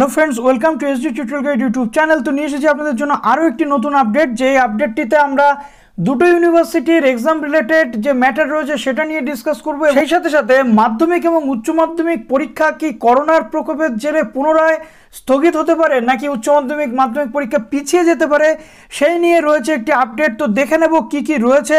hello friends welcome to SD tutorial guide YouTube channel তো নিয়ে এসেছি আপনাদের জন্য আরও একটি নতুন আপডেট যে আপডেটটিতে আমরা দুটো ইউনিভার্সিটির এক্সাম রিলেটেড যে ম্যাটার রয়েছে সেটা নিয়ে ডিসকাস করবো সেই সাথে সাথে মাধ্যমিক এবং উচ্চ মাধ্যমিক পরীক্ষা কি করোনার প্রকোপের জেরে পুনরায় স্থগিত হতে পারে নাকি উচ্চ মাধ্যমিক মাধ্যমিক পরীক্ষা পিছিয়ে যেতে পারে সেই নিয়ে রয়েছে একটি আপডেট তো দেখে নেব কি কি রয়েছে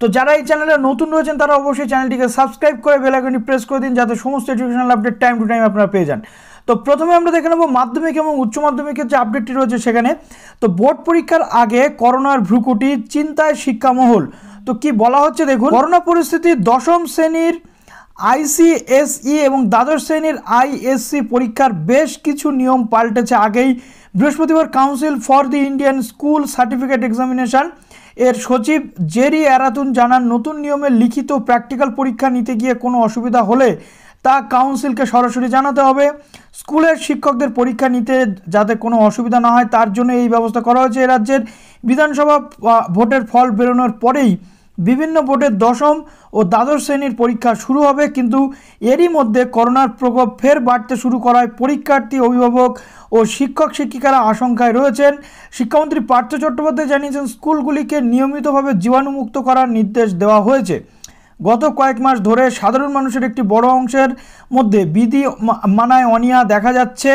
তো যারা এই চ্যানেলে নতুন রয়েছেন তারা অবশ্যই চ্যানেলটিকে সাবস্ক্রাইব করে বেলাকনটি প্রেস করে দিন যাতে সমস্ত educational update time to time আপনারা পেয়ে যান তো প্রথমে আমরা দেখে নেবো মাধ্যমিক এবং উচ্চ মাধ্যমিকের যে আপডেটটি রয়েছে সেখানে তো বোর্ড পরীক্ষার আগে করোনার ভ্রুকুটি চিন্তায় শিক্ষামহল তো কি বলা হচ্ছে দেখুন করোনা পরিস্থিতি দশম শ্রেণীর আইসিএসই এবং দ্বাদশ শ্রেণীর আইএসসি পরীক্ষার বেশ কিছু নিয়ম পাল্টেছে আগেই বৃহস্পতিবার council for the Indian school certificate examination এর সচিব জেরি অ্যারাতুন জানান নতুন নিয়মে লিখিত প্র্যাকটিক্যাল পরীক্ষা নিতে গিয়ে কোনো অসুবিধা হলে তা কাউন্সিলকে সরাসরি জানাতে হবে স্কুলের শিক্ষকদের পরীক্ষা নিতে যাতে কোনো অসুবিধা না হয় তার জন্য এই ব্যবস্থা করা হয়েছে রাজ্যের বিধানসভা ভোটের ফল বেরোনোর পরেই বিভিন্ন বোর্ডের দশম ও দ্বাদশ শ্রেণীর পরীক্ষা শুরু হবে কিন্তু এরই মধ্যে করোনার প্রকোপ ফের বাড়তে শুরু করায় পরীক্ষার্থী অভিভাবক ও শিক্ষক শিক্ষিকারা আশঙ্কায় রয়েছেন শিক্ষামন্ত্রী পার্থ চট্টোপাধ্যায় জানিয়েছেন স্কুলগুলিকে নিয়মিতভাবে জীবাণুমুক্ত করার নির্দেশ দেওয়া হয়েছে গত কয়েক মাস ধরে সাধারণ মানুষের একটি বড় অংশের মধ্যে বিধি মানায় অনিয়া দেখা যাচ্ছে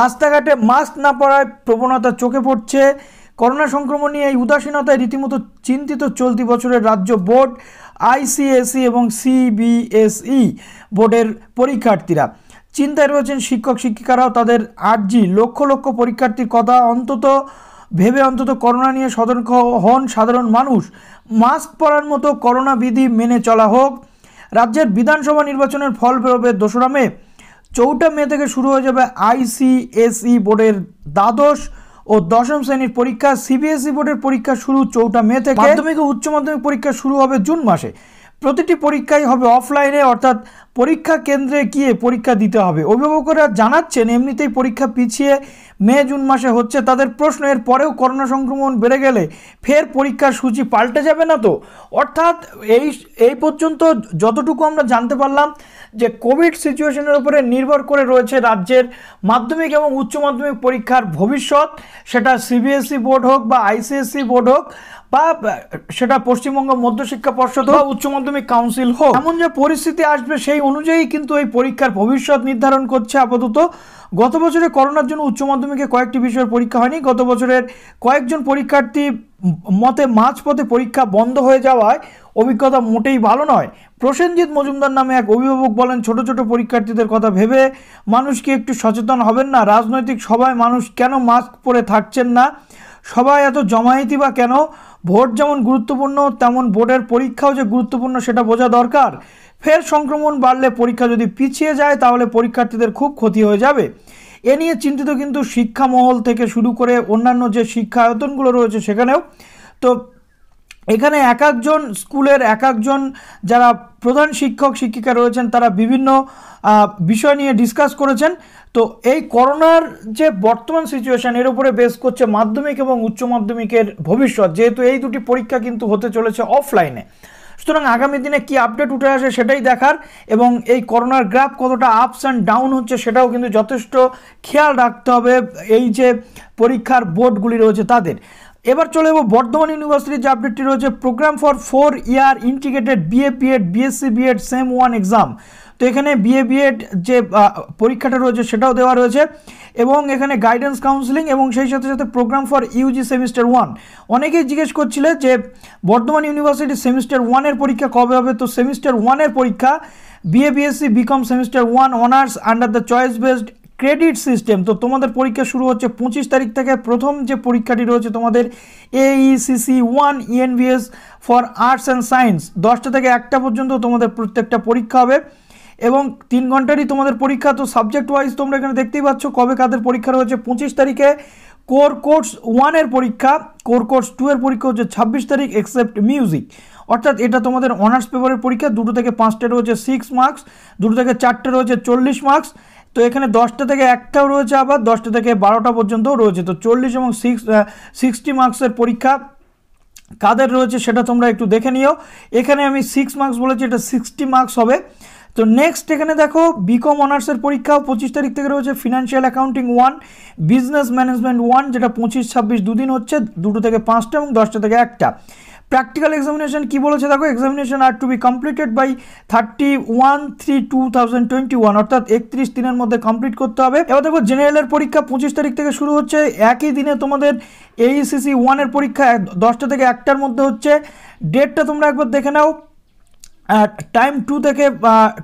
রাস্তাঘাটে মাস্ক না পরায় প্রবণতা চোখে পড়ছে করোনা সংক্রমণ নিয়ে এই উদাসীনতায় রীতিমতো চিন্তিত চলতি বছরের রাজ্য বোর্ড আইসিএসই এবং সিবিএসই বোর্ডের পরীক্ষার্থীরা চিন্তায় রয়েছেন শিক্ষক শিক্ষিকারাও তাদের আর্জি লক্ষ লক্ষ পরীক্ষার্থীর কথা অন্তত ভেবে অন্তত করোনা নিয়ে সতর্ক হন সাধারণ মানুষ মাস্ক পরার মতো করোনা বিধি মেনে চলা হোক রাজ্যের বিধানসভা নির্বাচনের ফল বেরোবে দোসরা মে চৌঠা মে থেকে শুরু হয়ে যাবে আইসিএসই বোর্ডের দ্বাদশ ও দশম শ্রেণীর পরীক্ষা সিবিএসই বোর্ডের পরীক্ষা শুরু চৌঠা মে থেকে মাধ্যমিক ও উচ্চ মাধ্যমিক পরীক্ষা শুরু হবে জুন মাসে প্রতিটি পরীক্ষাই হবে অফলাইনে অর্থাৎ পরীক্ষা কেন্দ্রে গিয়ে পরীক্ষা দিতে হবে অভিভাবকরা জানাচ্ছেন এমনিতেই পরীক্ষা পিছিয়ে মে জুন মাসে হচ্ছে তাদের প্রশ্ন এর পরেও করোনা সংক্রমণ বেড়ে গেলে ফের পরীক্ষার সূচি পাল্টে যাবে না তো অর্থাৎ এই এই পর্যন্ত যতটুকু আমরা জানতে পারলাম যে কোভিড সিচুয়েশনের উপরে নির্ভর করে রয়েছে রাজ্যের মাধ্যমিক এবং উচ্চ মাধ্যমিক পরীক্ষার ভবিষ্যৎ সেটা সিবিএসই বোর্ড হোক বা আইসিএসসি বোর্ড হোক বা সেটা পশ্চিমবঙ্গ মধ্য শিক্ষা পর্ষদ বা উচ্চ মাধ্যমিক কাউন্সিল হোক এমন যে পরিস্থিতি আসবে সেই অনুযায়ী কিন্তু এই পরীক্ষার ভবিষ্যৎ নির্ধারণ করছে আপাতত গত বছরে করোনার জন্য উচ্চ মাধ্যমিকে কয়েকটি বিষয়ের পরীক্ষা হয়নি গত বছরের কয়েকজন পরীক্ষার্থী মতে মাঝপথে পরীক্ষা বন্ধ হয়ে যাওয়ায় অভিজ্ঞতা মোটেই ভালো নয় প্রসেনজিৎ মজুমদার নামে এক অভিভাবক বলেন ছোট ছোট পরীক্ষার্থীদের কথা ভেবে মানুষ কি একটু সচেতন হবেন না রাজনৈতিক সবাই মানুষ কেন মাস্ক পরে থাকছেন না সবাই এত জমায়েতি বা কেন ভোট যেমন গুরুত্বপূর্ণ তেমন বোর্ডের পরীক্ষাও যে গুরুত্বপূর্ণ সেটা বোঝা দরকার ফের সংক্রমণ বাড়লে পরীক্ষা যদি পিছিয়ে যায় তাহলে পরীক্ষার্থীদের খুব ক্ষতি হয়ে যাবে এ নিয়ে চিন্তিত কিন্তু শিক্ষামহল থেকে শুরু করে অন্যান্য যে শিক্ষা আয়তনগুলো রয়েছে সেখানেও তো এখানে এক একজন স্কুলের এক একজন যারা প্রধান শিক্ষক শিক্ষিকা রয়েছেন তারা বিভিন্ন বিষয় নিয়ে ডিসকাস করেছেন তো এই করোনার যে বর্তমান সিচুয়েশন এর উপরে বেস করছে মাধ্যমিক এবং উচ্চ মাধ্যমিকের ভবিষ্যৎ যেহেতু এই দুটি পরীক্ষা কিন্তু হতে চলেছে অফলাইনে সুতরাং আগামী দিনে কি আপডেট উঠে আসে সেটাই দেখার এবং এই করোনার গ্রাফ কতটা আপস অ্যান্ড ডাউন হচ্ছে সেটাও কিন্তু যথেষ্ট খেয়াল রাখতে হবে এই যে পরীক্ষার বোর্ডগুলি রয়েছে তাদের এবার চলে যাবো বর্ধমান ইউনিভার্সিটির যে আপডেটটি রয়েছে programme for four year integrated BA PEd BSc BEd same one exam তো এখানে বিএ বিএড যে পরীক্ষাটা রয়েছে সেটাও দেওয়া রয়েছে এবং এখানে গাইডেন্স কাউন্সিলিং এবং সেই সাথে সাথে programme for UG semester one অনেকেই জিজ্ঞেস করছিলে যে বর্ধমান ইউনিভার্সিটি সেমিস্টার ওয়ানের পরীক্ষা কবে হবে তো সেমিস্টার ওয়ানের পরীক্ষা BA BSc BCom semester one honours under the choice based credit system তো তোমাদের পরীক্ষা শুরু হচ্ছে পঁচিশ তারিখ থেকে প্রথম যে পরীক্ষাটি রয়েছে তোমাদের AECC one EVS for arts and science দশটা থেকে একটা পর্যন্ত তোমাদের প্রত্যেকটা পরীক্ষা হবে এবং তিন ঘন্টারই তোমাদের পরীক্ষা তো সাবজেক্ট ওয়াইজ তোমরা এখানে দেখতেই পাচ্ছ কবে কাদের পরীক্ষা রয়েছে পঁচিশ তারিখে কোর কোর্স ওয়ানের পরীক্ষা কোর কোর্স টু এর পরীক্ষা হচ্ছে ছাব্বিশ তারিখ এক্সেপ্ট মিউজিক অর্থাৎ এটা তোমাদের অনার্স পেপারের পরীক্ষা দুটো থেকে পাঁচটা রয়েছে সিক্স মার্কস দুটো থেকে চারটে রয়েছে চল্লিশ মার্কস তো এখানে দশটা থেকে একটাও রয়েছে আবার দশটা থেকে বারোটা পর্যন্তও রয়েছে তো চল্লিশ এবং সিক্স সিক্সটি মার্কসের পরীক্ষা কাদের রয়েছে সেটা তোমরা একটু দেখে নিও এখানে আমি সিক্স মার্কস বলেছি এটা সিক্সটি মার্কস হবে তো নেক্সট এখানে দেখো বিকম অনার্সের পরীক্ষাও পঁচিশ তারিখ থেকে রয়েছে financial accounting one business management one যেটা পঁচিশ ছাব্বিশ দুদিন হচ্ছে দুটো থেকে পাঁচটা এবং দশটা থেকে একটা প্র্যাকটিক্যাল এক্সামিনেশন কী বলেছে দেখো examination are to be completed by thirty one three two thousand twenty one অর্থাৎ একত্রিশ দিনের মধ্যে কমপ্লিট করতে হবে এবার দেখো জেনারেলের পরীক্ষা পঁচিশ তারিখ থেকে শুরু হচ্ছে একই দিনে তোমাদের e এইসিসি ওয়ানের পরীক্ষা দশটা থেকে একটার মধ্যে হচ্ছে ডেটটা তোমরা একবার দেখে নাও টাইম টু থেকে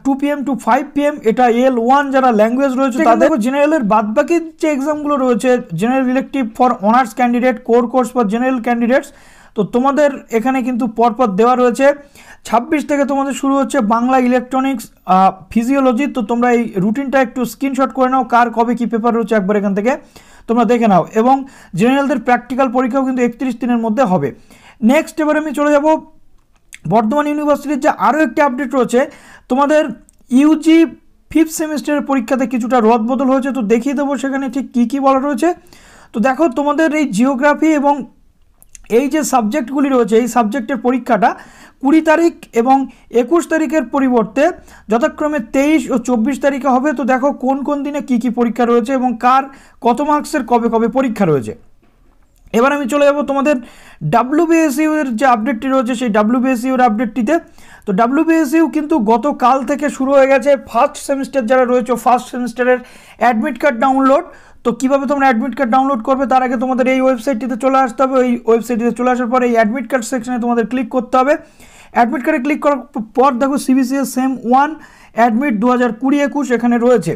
two PM two five PM পি এম এটা এল ওয়ান যারা ল্যাঙ্গুয়েজ রয়েছে তাদের জেনারেলের বাদ বাকি যে এক্সামগুলো রয়েছে general elective for honours candidate core course for general candidates তো তোমাদের এখানে কিন্তু পরপর দেওয়া রয়েছে ছাব্বিশ থেকে তোমাদের শুরু হচ্ছে বাংলা ইলেকট্রনিক্স ফিজিওলজি তো তোমরা এই রুটিনটা একটু স্ক্রিনশট করে নাও কার কবে কি পেপার রয়েছে একবার এখান থেকে তোমরা দেখে নাও এবং জেনারেলদের প্র্যাকটিক্যাল পরীক্ষাও কিন্তু একত্রিশ দিনের মধ্যে হবে নেক্সট এবার আমি চলে যাব বর্ধমান ইউনিভার্সিটির যে আরও একটি আপডেট রয়েছে তোমাদের ইউজি ফিফথ সেমিস্টারের পরীক্ষাতে কিছুটা বদল হয়েছে তো দেখিয়ে দেবো সেখানে ঠিক কী কী বলা রয়েছে তো দেখো তোমাদের এই জিওগ্রাফি এবং এই যে সাবজেক্টগুলি রয়েছে এই সাবজেক্টের পরীক্ষাটা কুড়ি তারিখ এবং একুশ তারিখের পরিবর্তে যথাক্রমে তেইশ ও চব্বিশ তারিখে হবে তো দেখো কোন কোন দিনে কি কি পরীক্ষা রয়েছে এবং কার কত মার্কসের কবে কবে পরীক্ষা রয়েছে এবার আমি চলে যাব তোমাদের ডাব্লিউবিএসইউ এর যে আপডেটটি রয়েছে সেই ডাব্লিউবিএসইউ এর আপডেটটিতে তো ডাব্লিউবিএসইউ কিন্তু গতকাল থেকে শুরু হয়ে গেছে ফার্স্ট সেমিস্টার যারা রয়েছে ফার্স্ট সেমিস্টারের অ্যাডমিট কার্ড ডাউনলোড তো কীভাবে তোমরা অ্যাডমিট কার্ড ডাউনলোড করবে তার আগে তোমাদের এই ওয়েবসাইটটিতে চলে আসতে হবে ওই ওয়েবসাইটটিতে চলে আসার পরে এই অ্যাডমিট কার্ড সেকশনে তোমাদের ক্লিক করতে হবে অ্যাডমিট কার্ডে ক্লিক করার পর দেখো সিবিসিএস সেম ওয়ান অ্যাডমিট দু হাজার কুড়ি একুশ এখানে রয়েছে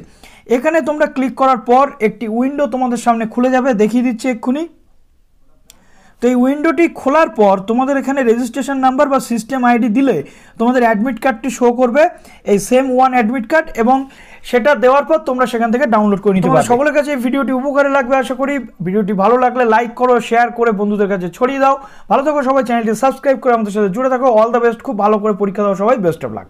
এখানে তোমরা ক্লিক করার পর একটি উইন্ডো তোমাদের সামনে খুলে যাবে দেখিয়ে দিচ্ছি এক্ষুনি তো এই উইন্ডোটি খোলার পর তোমাদের এখানে রেজিস্ট্রেশন নাম্বার বা সিস্টেম আইডি দিলে তোমাদের অ্যাডমিট কার্ডটি শো করবে এই সেম ওয়ান অ্যাডমিট কার্ড এবং সেটা দেওয়ার পর তোমরা সেখান থেকে ডাউনলোড করে নিতে পারো সকলের কাছে ভিডিওটি উপকারে লাগবে আশা করি ভিডিওটি ভালো লাগলে লাইক করো শেয়ার করে বন্ধুদের কাছে ছড়িয়ে দাও ভালো থাকো সবাই চ্যানেলটি সাবস্ক্রাইব করে আমাদের সাথে জুড়ে থাকো অল দ্য বেস্ট খুব ভালো করে পরীক্ষা দাও সবাই বেস্ট অফ লাক